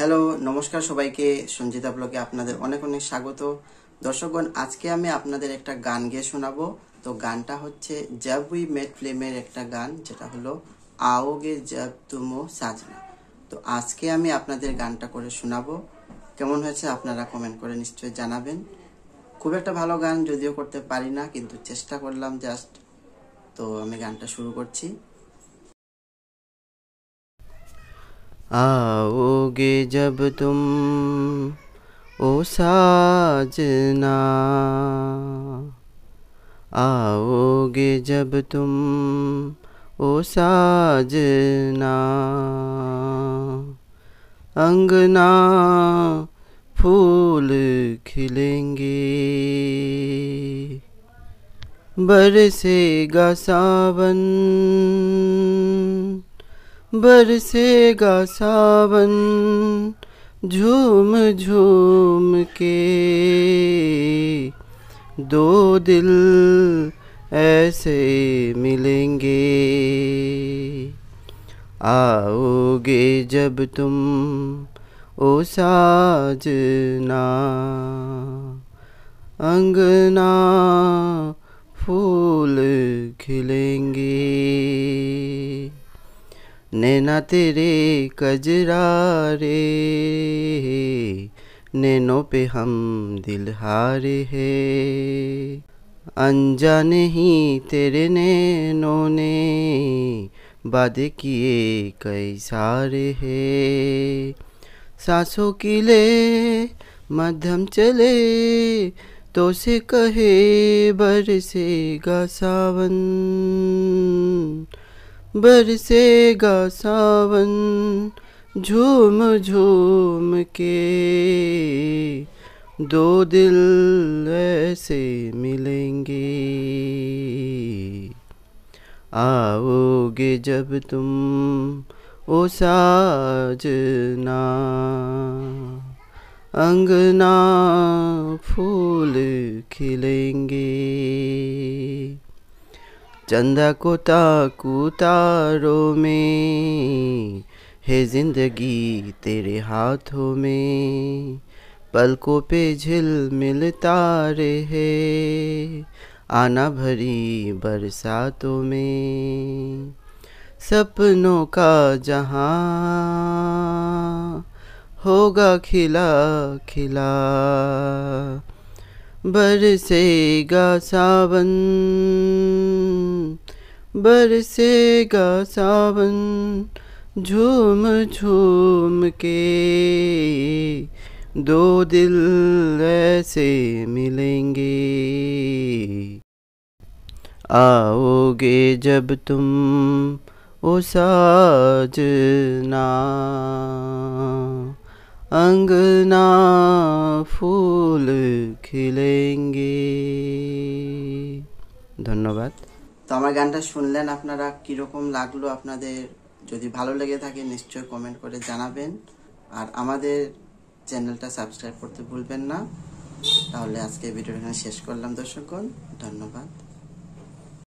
hello নমস্কার সবাইকে সঞ্জিতা ব্লকে আপনাদের অনেক অনেক স্বাগত দর্শকগণ আজকে আমি আপনাদের একটা গান গেয়ে শোনাবো তো গানটা হচ্ছে জব উই মেট ফ্লেমের একটা গান যেটা হলো আওগে জব তুমো সাজনা তো আজকে আমি আপনাদের গানটা করে শোনাবো কেমন হয়েছে আপনারা কমেন্ট করে নিশ্চয়ই জানাবেন খুব একটা ভালো গান যদিও করতে পারি না কিন্তু চেষ্টা করলাম জাস্ট তো আমি গানটা শুরু করছি आओगे जब तुम ओ साजना आओगे जब तुम ओ साजना अंगना फूल खिलेंगे बरसेगा सावन बरसेगा सावन झूम झूम के दो दिल ऐसे मिलेंगे आओगे जब तुम ओ साजना अंगना फूल खिले नैना तेरे कजरा रे नैनो पे हम दिल हारे है अनजाने ही तेरे नैनो ने वादे किए कई सारे है सासों की ले मध्यम चले तो से कहे बरसेगा सावन बरसेगा सावन झूम झूम के दो दिल ऐसे मिलेंगे आओगे जब तुम ओ साजना अंगना फूल खिलेंगे चंदा को ताकू तारों में हे जिंदगी तेरे हाथों में पलकों पे झिल मिल तारे है आना भरी बरसातों में सपनों का जहां होगा खिला खिला बरसेगा सावन बरसेगा सावन झूम झूम के दो दिल ऐसे मिलेंगे आओगे जब तुम ओ साजना अंगना ফুল खिलेंगे ধন্যবাদ তো আমার গানটা শুনলেন আপনারা কীরকম লাগলো আপনাদের যদি ভালো লেগে থাকে নিশ্চয়ই কমেন্ট করে জানাবেন আর আমাদের চ্যানেলটা সাবস্ক্রাইব করতে ভুলবেন না তাহলে আজকে ভিডিওটা এখানে শেষ করলাম দর্শকগণ ধন্যবাদ